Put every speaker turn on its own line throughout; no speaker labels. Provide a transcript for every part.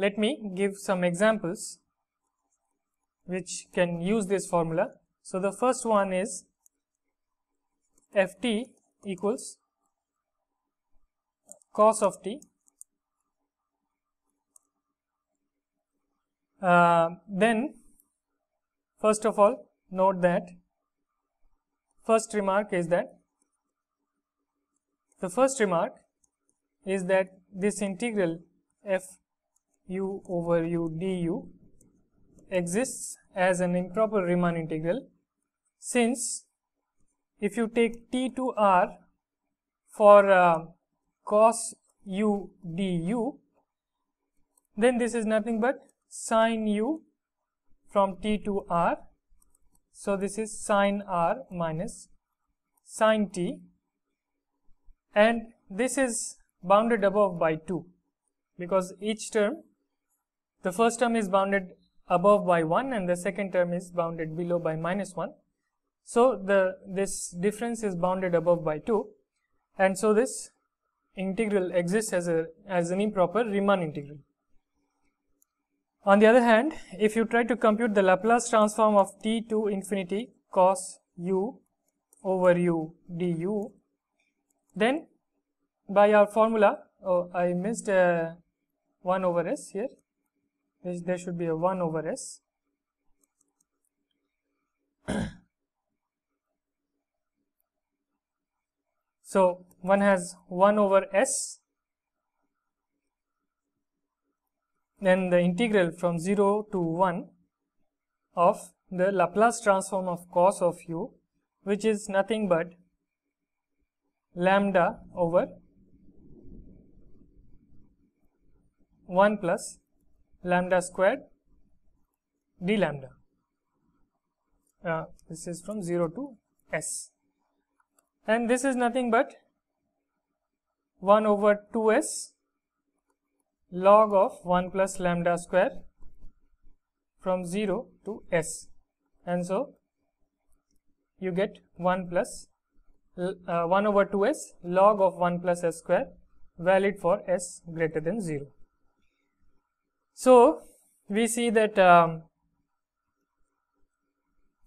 Let me give some examples which can use this formula. So, the first one is ft equals cos of t. Uh, then first of all note that first remark is that the first remark is that this integral f u over u du exists as an improper Riemann integral since if you take t to r for uh, cos u du then this is nothing but sin u from t to r so this is sin r minus sin t and this is bounded above by 2 because each term the first term is bounded above by 1 and the second term is bounded below by minus 1. So, the this difference is bounded above by 2 and so this integral exists as, a, as an improper Riemann integral. On the other hand, if you try to compute the Laplace transform of t to infinity cos u over u du, then by our formula, oh, I missed uh, 1 over s here which there should be a 1 over s so one has 1 over s then the integral from 0 to 1 of the Laplace transform of cos of u which is nothing but lambda over 1 plus lambda squared d lambda. Uh, this is from 0 to s and this is nothing but 1 over 2s log of 1 plus lambda square from 0 to s and so you get 1 plus uh, 1 over 2s log of 1 plus s square valid for s greater than 0. So, we see that um,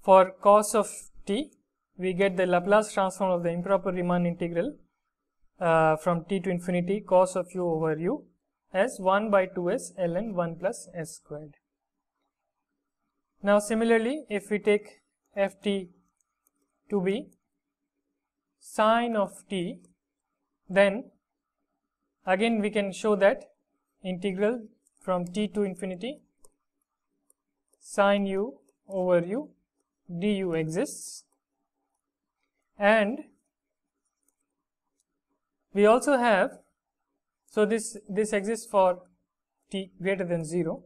for cos of t, we get the Laplace transform of the improper Riemann integral uh, from t to infinity cos of u over u as 1 by 2s ln 1 plus s squared. Now, similarly, if we take ft to be sine of t, then again we can show that integral from t to infinity sine u over u du exists and we also have so this this exists for t greater than 0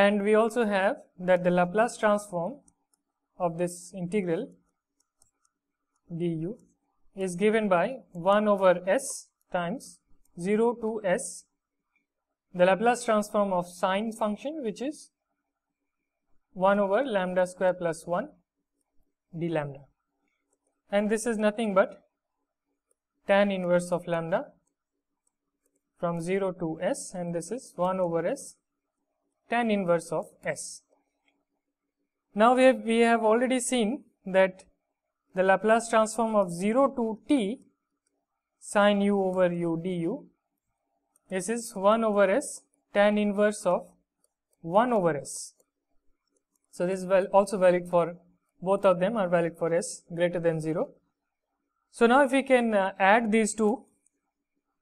and we also have that the Laplace transform of this integral du is given by 1 over s times 0 to s the Laplace transform of sine function which is 1 over lambda square plus 1 d lambda and this is nothing but tan inverse of lambda from 0 to s and this is 1 over s tan inverse of s. Now we have, we have already seen that the Laplace transform of 0 to t sine u over u du this is 1 over s tan inverse of 1 over s. So, this is also valid for both of them are valid for s greater than 0. So, now if we can uh, add these two,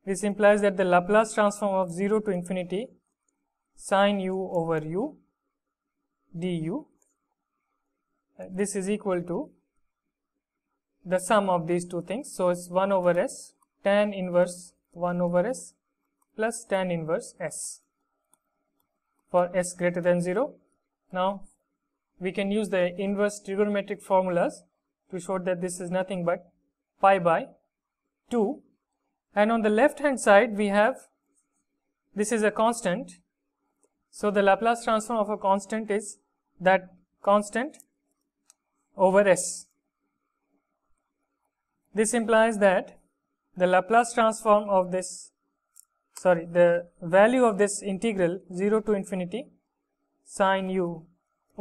this implies that the Laplace transform of 0 to infinity sine u over u du, uh, this is equal to the sum of these two things. So, it is 1 over s tan inverse 1 over s plus tan inverse S for S greater than 0. Now, we can use the inverse trigonometric formulas to show that this is nothing but pi by 2 and on the left hand side we have this is a constant. So, the Laplace transform of a constant is that constant over S. This implies that the Laplace transform of this sorry the value of this integral 0 to infinity sine u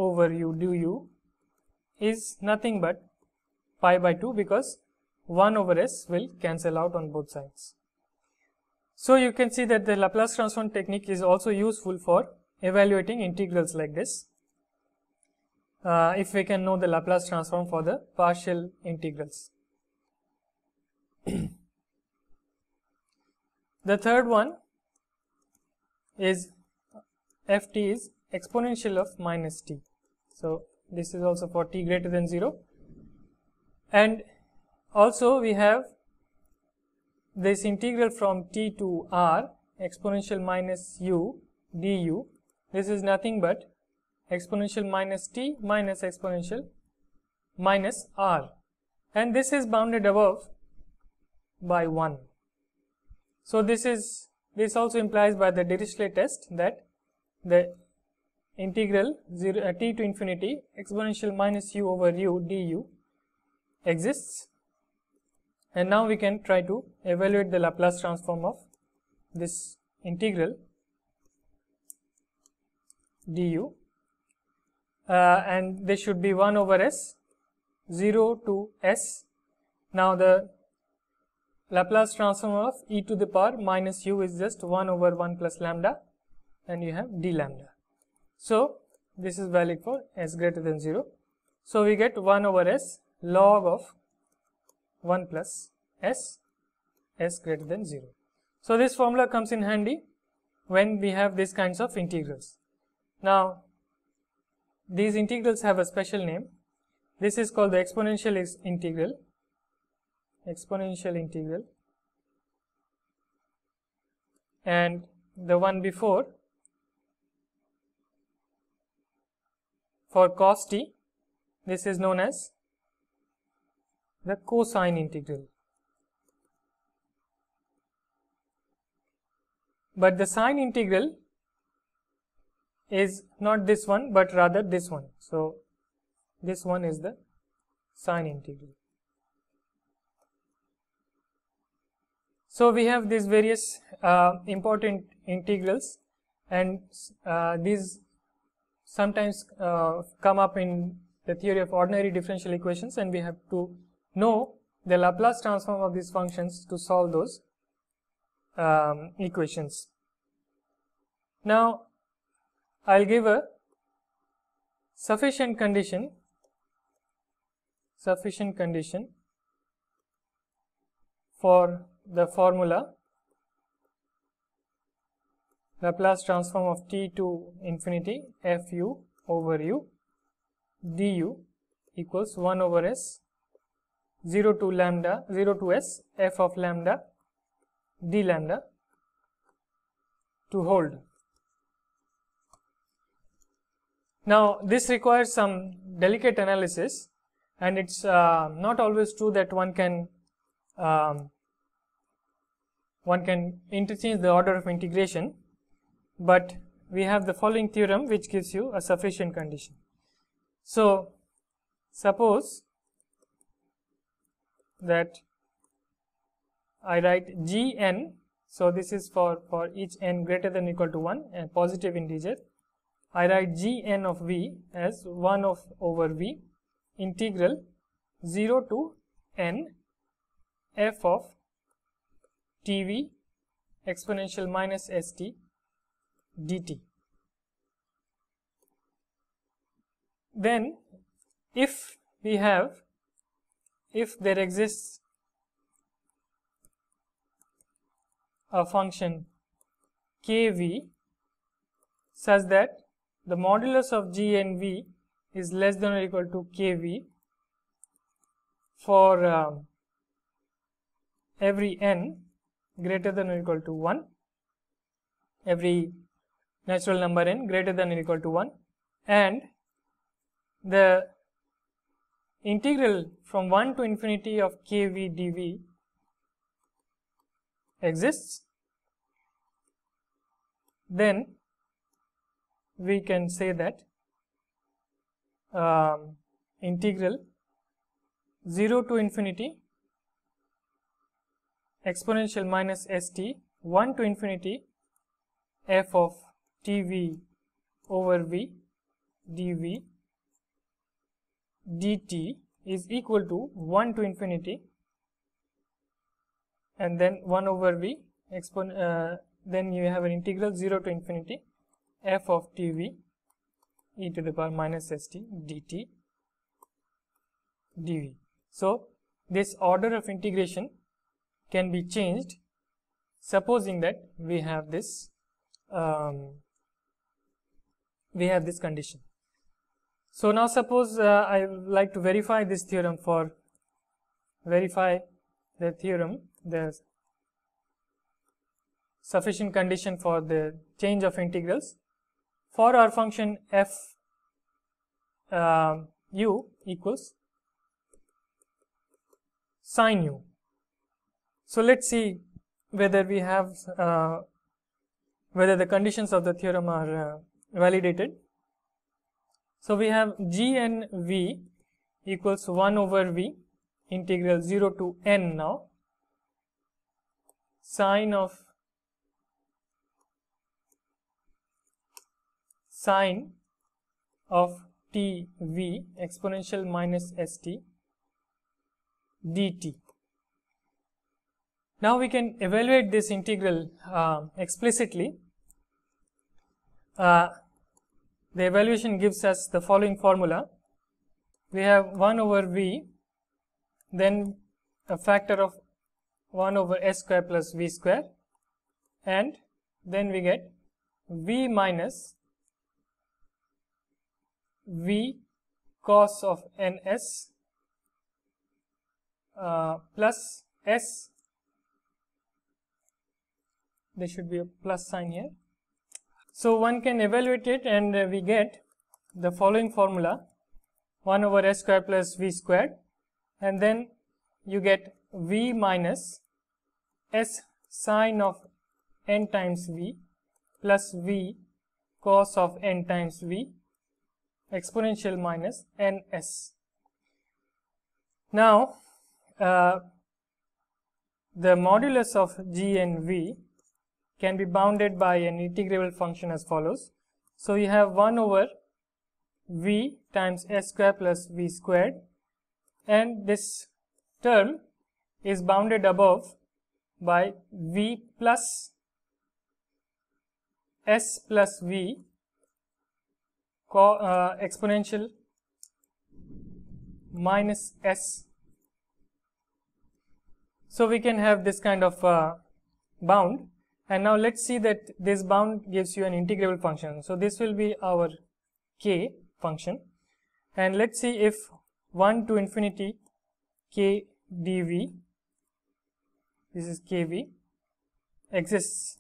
over u du u is nothing but pi by 2 because 1 over s will cancel out on both sides. So you can see that the Laplace transform technique is also useful for evaluating integrals like this. Uh, if we can know the Laplace transform for the partial integrals. The third one is ft is exponential of minus t. So, this is also for t greater than 0 and also we have this integral from t to r exponential minus u du this is nothing but exponential minus t minus exponential minus r and this is bounded above by 1. So this is this also implies by the Dirichlet test that the integral 0, uh, t to infinity exponential minus u over u du exists and now we can try to evaluate the Laplace transform of this integral du uh, and this should be 1 over s 0 to s now the Laplace transform of e to the power minus u is just 1 over 1 plus lambda and you have d lambda. So, this is valid for s greater than 0. So, we get 1 over s log of 1 plus s s greater than 0. So, this formula comes in handy when we have these kinds of integrals. Now, these integrals have a special name. This is called the exponential integral exponential integral and the one before for cos t this is known as the cosine integral. But the sine integral is not this one but rather this one. So, this one is the sine integral. So we have these various uh, important integrals and uh, these sometimes uh, come up in the theory of ordinary differential equations and we have to know the Laplace transform of these functions to solve those um, equations. Now I'll give a sufficient condition sufficient condition for the formula Laplace transform of t to infinity fu over u du equals 1 over s 0 to lambda 0 to s f of lambda d lambda to hold. Now, this requires some delicate analysis and it is uh, not always true that one can um, one can interchange the order of integration, but we have the following theorem which gives you a sufficient condition. So, suppose that I write gn, so this is for, for each n greater than equal to 1, a positive integer. I write gn of v as 1 of over v integral 0 to n f of tv exponential minus st dt. Then if we have, if there exists a function kv such that the modulus of g and v is less than or equal to kv for um, every n greater than or equal to 1 every natural number n greater than or equal to 1 and the integral from 1 to infinity of kv dv exists then we can say that um, integral 0 to infinity exponential minus st 1 to infinity f of tv over v dv dt is equal to 1 to infinity and then 1 over v expon uh, then you have an integral 0 to infinity f of tv e to the power minus st dt dv. So, this order of integration can be changed supposing that we have this um, we have this condition. So now suppose uh, I like to verify this theorem for verify the theorem the sufficient condition for the change of integrals for our function f uh, u equals sine u so let's see whether we have uh, whether the conditions of the theorem are uh, validated. So we have g n v equals 1 over v integral 0 to n now sine of sine of t v exponential minus st dt now we can evaluate this integral uh, explicitly. Uh, the evaluation gives us the following formula. We have 1 over v, then a factor of 1 over s square plus v square and then we get v minus v cos of ns uh, plus s there should be a plus sign here. So one can evaluate it and uh, we get the following formula 1 over s square plus v squared and then you get v minus s sine of n times v plus v cos of n times v exponential minus ns. Now, uh, the modulus of g and v can be bounded by an integrable function as follows. So you have 1 over v times s square plus v squared and this term is bounded above by v plus s plus v uh, exponential minus s. So we can have this kind of uh, bound and now let's see that this bound gives you an integrable function. So this will be our k function. And let's see if 1 to infinity k dv, this is kv, exists.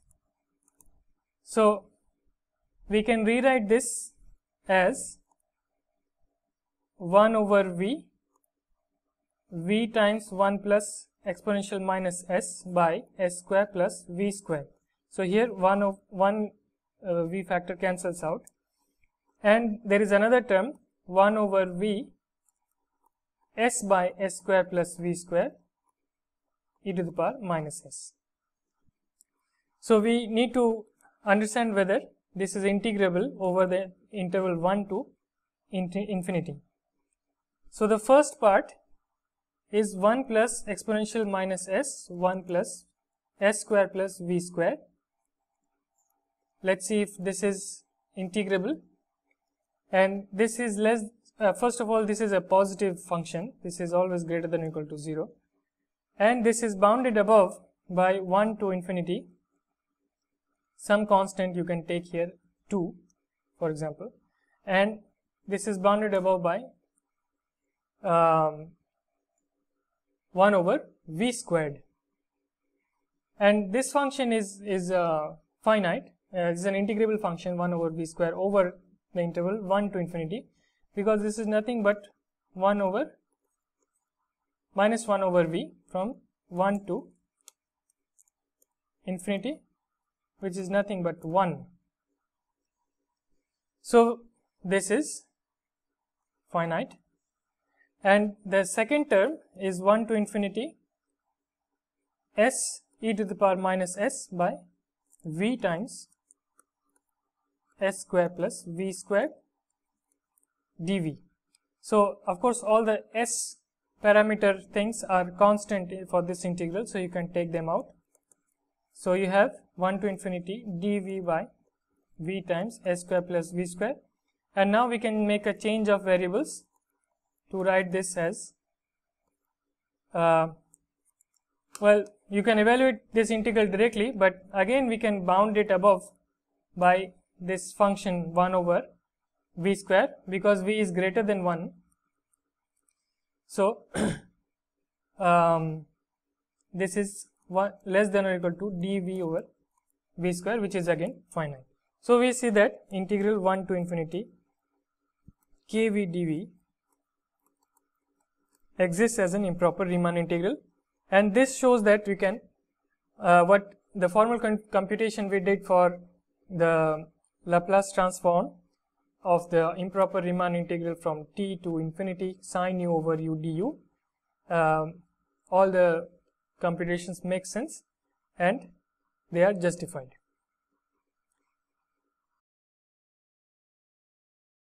So we can rewrite this as 1 over v, v times 1 plus exponential minus s by s square plus v square. So here one of one uh, v factor cancels out and there is another term 1 over v s by s square plus v square e to the power minus s. So we need to understand whether this is integrable over the interval 1 to infinity. So the first part is 1 plus exponential minus s 1 plus s square plus v square let's see if this is integrable and this is less uh, first of all this is a positive function this is always greater than equal to 0 and this is bounded above by 1 to infinity some constant you can take here 2 for example and this is bounded above by um, 1 over v squared and this function is is uh, finite uh, this is an integrable function 1 over v square over the interval 1 to infinity because this is nothing but 1 over minus 1 over v from 1 to infinity which is nothing but 1. So, this is finite and the second term is 1 to infinity s e to the power minus s by v times s square plus v square dv. So, of course, all the s parameter things are constant for this integral, so you can take them out. So, you have 1 to infinity dv by v times s square plus v square and now we can make a change of variables to write this as uh, well you can evaluate this integral directly but again we can bound it above by this function 1 over v square because v is greater than 1. So, um, this is one, less than or equal to dv over v square which is again finite. So, we see that integral 1 to infinity kv dv exists as an improper Riemann integral and this shows that we can uh, what the formal computation we did for the Laplace transform of the improper Riemann integral from t to infinity sine u over u du. Um, all the computations make sense and they are justified.